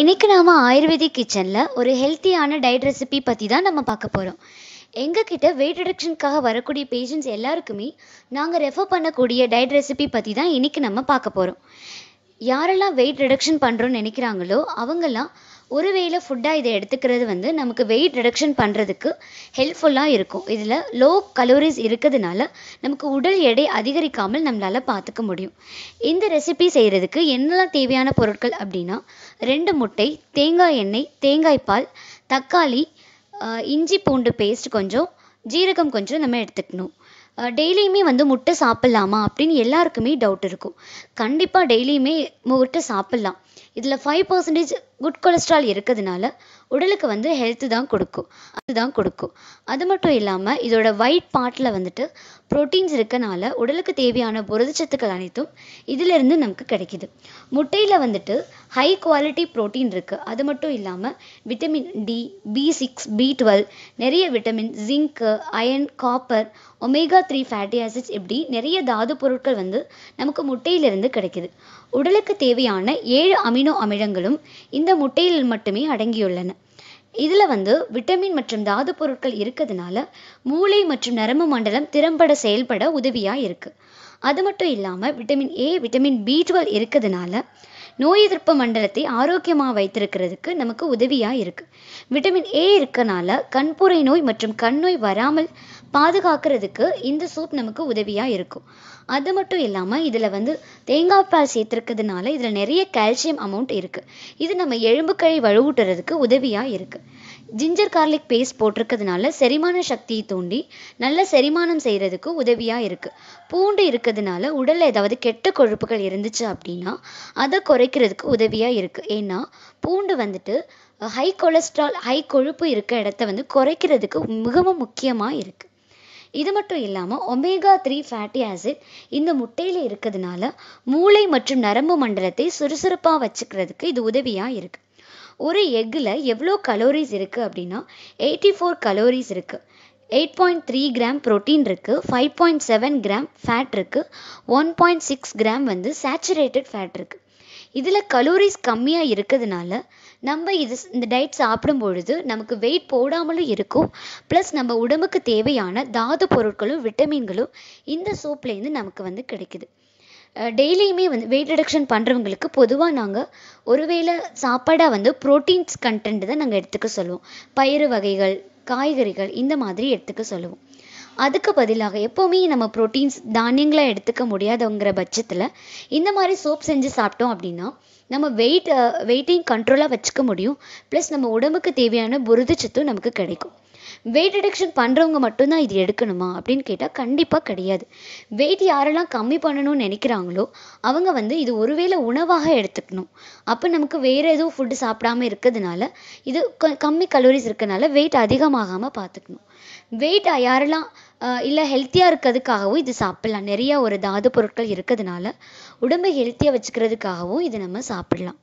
இன்றைக்கு நாம் ஆயுர்வேதிக் கிச்சனில் ஒரு ஹெல்த்தியான டயட் ரெசிபி பற்றி தான் நம்ம பார்க்க போகிறோம் எங்ககிட்ட வெயிட் ரிடக்ஷனுக்காக வரக்கூடிய பேஷண்ட்ஸ் எல்லாருக்குமே நாங்கள் ரெஃபர் பண்ணக்கூடிய டயட் ரெசிபி பற்றி தான் இன்றைக்கி நம்ம பார்க்க போகிறோம் யாரெல்லாம் வெயிட் ரிடக்ஷன் பண்ணுறோம்னு நினைக்கிறாங்களோ அவங்கெல்லாம் ஒருவேளை ஃபுட்டாக இதை எடுத்துக்கிறது வந்து நமக்கு வெயிட் ரிடக்ஷன் பண்ணுறதுக்கு ஹெல்ப்ஃபுல்லாக இருக்கும் இதில் லோ கலோரிஸ் இருக்கிறதுனால நமக்கு உடல் எடை அதிகரிக்காமல் நம்மளால் பார்த்துக்க முடியும் இந்த ரெசிபி செய்கிறதுக்கு என்னெல்லாம் தேவையான பொருட்கள் அப்படின்னா ரெண்டு முட்டை தேங்காய் எண்ணெய் தேங்காய் பால் தக்காளி இஞ்சி பூண்டு பேஸ்ட் கொஞ்சம் ஜீரகம் கொஞ்சம் நம்ம எடுத்துக்கணும் டெய்லியுமே வந்து முட்டை சாப்பிட்லாமா அப்படின்னு எல்லாருக்குமே டவுட் இருக்கும் கண்டிப்பாக டெய்லியுமே முட்டை சாப்பிட்லாம் இதில் ஃபைவ் பர்சன்டேஜ் குட் கொலஸ்ட்ரால் இருக்கிறதுனால உடலுக்கு வந்து ஹெல்த்து தான் கொடுக்கும் அதுதான் கொடுக்கும் அது மட்டும் இல்லாமல் இதோட ஒயிட் பார்ட்டில் வந்துட்டு புரோட்டீன்ஸ் இருக்கனால உடலுக்கு தேவையான புரதச்சத்துக்கள் அனைத்தும் இதிலிருந்து நமக்கு கிடைக்கிது முட்டையில் வந்துட்டு ஹை குவாலிட்டி ப்ரோட்டீன் இருக்குது அது மட்டும் இல்லாமல் vitamin D B six B twelve நிறைய vitamin zinc iron copper omega three fatty acids இப்படி நிறைய தாது பொருட்கள் வந்து நமக்கு முட்டையிலிருந்து கிடைக்கிது உடலுக்கு தேவையான ஏழு அமினோ அமிலங்களும் இந்த முட்டையில் மட்டுமே அடங்கியுள்ளன இதில் வந்து விட்டமின் மற்றும் தாது பொருட்கள் இருக்கிறதுனால மூளை மற்றும் நரம்பு மண்டலம் திறம்பட செயல்பட உதவியாக இருக்குது அது மட்டும் இல்லாமல் vitamin A vitamin B twelve இருக்கிறதுனால நோய் எதிர்ப்பு மண்டலத்தை ஆரோக்கியமாக வைத்திருக்கிறதுக்கு நமக்கு உதவியாக இருக்குது விட்டமின் ஏ இருக்கனால கண்புரை நோய் மற்றும் கண் நோய் வராமல் பாதுகாக்கிறதுக்கு இந்த சூப் நமக்கு உதவியாக இருக்கும் அது மட்டும் இல்லாமல் இதில் வந்து தேங்காய் பால் சேர்த்துருக்கிறதுனால இதில் நிறைய கால்சியம் அமௌண்ட் இருக்குது இது நம்ம எலும்புக்கழி வலுவூட்டுறதுக்கு உதவியாக இருக்குது ஜிஞ்சர் கார்லிக் பேஸ்ட் போட்டிருக்கிறதுனால செரிமான சக்தியை தூண்டி நல்ல செரிமானம் செய்கிறதுக்கு உதவியாக இருக்குது பூண்டு இருக்கிறதுனால உடலில் ஏதாவது கெட்ட கொழுப்புகள் இருந்துச்சு அப்படின்னா அதை குறைக்கிறதுக்கு உதவியாக இருக்குது ஏன்னா பூண்டு வந்துட்டு ஹை கொலஸ்ட்ரால் ஹை கொழுப்பு இருக்க இடத்த வந்து குறைக்கிறதுக்கு மிகவும் முக்கியமாக இருக்குது இது மட்டும் இல்லாமல் ஒமேகா த்ரீ ஃபேட்டி ஆசிட் இந்த முட்டையில் இருக்கிறதுனால மூளை மற்றும் நரம்பு மண்டலத்தை சுறுசுறுப்பாக வச்சுக்கிறதுக்கு இது உதவியாக இருக்குது ஒரு எக்கில் எவ்வளோ கலோரிஸ் இருக்குது அப்படின்னா எயிட்டி ஃபோர் கலோரிஸ் இருக்குது eight point three gram protein இருக்குது five point seven gram fat இருக்குது ஒன் பாயிண்ட் சிக்ஸ் கிராம் வந்து சேச்சுரேட்டட் ஃபேட் இருக்குது இதில் கலோரிஸ் கம்மியாக இருக்கிறதுனால நம்ம இது இந்த டயட் சாப்பிடும் பொழுது நமக்கு வெயிட் போடாமலும் இருக்கும் ப்ளஸ் நம்ம உடம்புக்கு தேவையான தாது பொருட்களும் விட்டமின்களும் இந்த சோப்லேருந்து நமக்கு வந்து கிடைக்குது டெய்லியுமே வந்து வெயிட் ரிடக்ஷன் பண்ணுறவங்களுக்கு பொதுவாக நாங்கள் ஒருவேளை சாப்பாடாக வந்து ப்ரோட்டீன்ஸ் கண்டென்ட் தான் நாங்கள் எடுத்துக்க சொல்லுவோம் பயிறு வகைகள் காய்கறிகள் இந்த மாதிரி எடுத்துக்க சொல்லுவோம் அதுக்கு பதிலாக எப்போவுமே நம்ம ப்ரோட்டீன்ஸ் தானியங்களா எடுத்துக்க முடியாதவங்கிற பட்சத்தில் இந்த மாதிரி சோப் செஞ்சு சாப்பிட்டோம் அப்படின்னா நம்ம வெயிட் வெயிட்டையும் கண்ட்ரோலாக வச்சுக்க முடியும் ப்ளஸ் நம்ம உடம்புக்கு தேவையான புரதச்சத்தும் நமக்கு கிடைக்கும் வெயிட் ரிடக்ஷன் பண்ணுறவங்க மட்டும்தான் இது எடுக்கணுமா அப்படின்னு கேட்டால் கண்டிப்பாக கிடையாது வெயிட் யாரெல்லாம் கம்மி பண்ணணும்னு நினைக்கிறாங்களோ அவங்க வந்து இது ஒருவேளை உணவாக எடுத்துக்கணும் அப்போ நமக்கு வேறு எதுவும் ஃபுட்டு சாப்பிடாம இருக்கிறதுனால இது கம்மி கலோரிஸ் இருக்கனால வெயிட் அதிகமாகாமல் பார்த்துக்கணும் வெயிட் யாரெல்லாம் இல்லை ஹெல்த்தியாக இருக்கிறதுக்காகவும் இது சாப்பிட்லாம் நிறையா ஒரு தாது பொருட்கள் இருக்கிறதுனால உடம்பை ஹெல்த்தியாக வச்சுக்கிறதுக்காகவும் இதை நம்ம சாப்பிட்லாம்